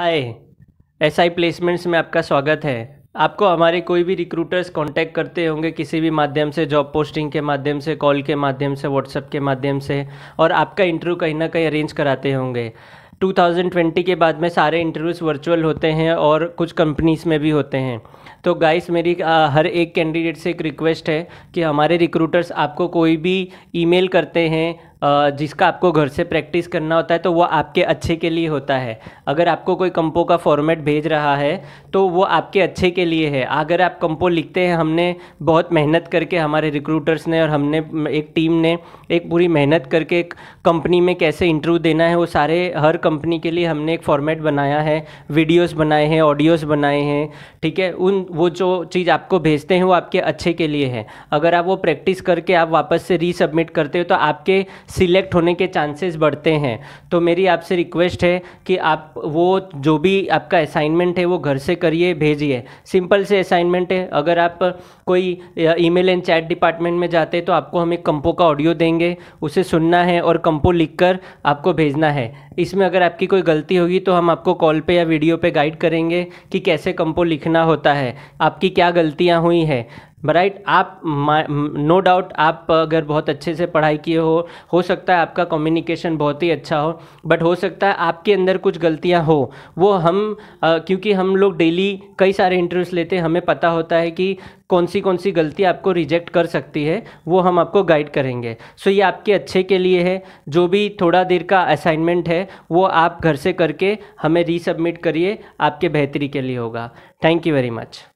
hi S I placements में आपका स्वागत है आपको हमारे कोई भी रिक्रूटर्स कांटेक्ट करते होंगे किसी भी माध्यम से जॉब पोस्टिंग के माध्यम से कॉल के माध्यम से व्हाट्सएप के माध्यम से और आपका इंटरव्यू कहीं ना कहीं अरेंज कराते होंगे 2020 के बाद में सारे इंटरव्यूज़ वर्चुअल होते हैं और कुछ कंपनीज़ में भी होते हैं तो गाइस मेरी आ, हर एक कैंडिडेट से एक रिक्वेस्ट है कि हमारे रिक्रूटर्स आपको कोई भी ईमेल करते हैं जिसका आपको घर से प्रैक्टिस करना होता है तो वो आपके अच्छे के लिए होता है अगर आपको कोई कंपो का फॉर्मेट भेज रहा है तो वो आपके अच्छे के लिए है अगर आप कंपो लिखते हैं हमने बहुत मेहनत करके हमारे रिक्रूटर्स ने और हमने एक टीम ने एक पूरी मेहनत करके एक कंपनी में कैसे इंटरव्यू देना है वो सारे हर कंपनी के लिए हमने एक फॉर्मेट बनाया है वीडियोज़ बनाए हैं ऑडियोज़ बनाए हैं ठीक है उन वो जो चीज़ आपको भेजते हैं वो आपके अच्छे के लिए है अगर आप वो प्रैक्टिस करके आप वापस से रीसबमिट करते हो तो आपके सिलेक्ट होने के चांसेस बढ़ते हैं तो मेरी आपसे रिक्वेस्ट है कि आप वो जो भी आपका असाइनमेंट है वो घर से करिए भेजिए सिंपल से असाइनमेंट है अगर आप कोई ईमेल एंड चैट डिपार्टमेंट में जाते हैं तो आपको हम एक कंपो का ऑडियो देंगे उसे सुनना है और कंपो लिख कर आपको भेजना है इसमें अगर आपकी कोई गलती होगी तो हम आपको कॉल पे या वीडियो पे गाइड करेंगे कि कैसे कंपो लिखना होता है आपकी क्या गलतियाँ हुई हैं राइट आप नो डाउट आप अगर बहुत अच्छे से पढ़ाई किए हो हो सकता है आपका कम्युनिकेशन बहुत ही अच्छा हो बट हो सकता है आपके अंदर कुछ गलतियां हो वो हम आ, क्योंकि हम लोग डेली कई सारे इंटरव्यूज़ लेते हैं हमें पता होता है कि कौन सी कौन सी गलती आपको रिजेक्ट कर सकती है वो हम आपको गाइड करेंगे सो so, ये आपके अच्छे के लिए है जो भी थोड़ा देर का असाइनमेंट है वो आप घर से करके हमें रीसबमिट करिए आपके बेहतरी के लिए होगा थैंक यू वेरी मच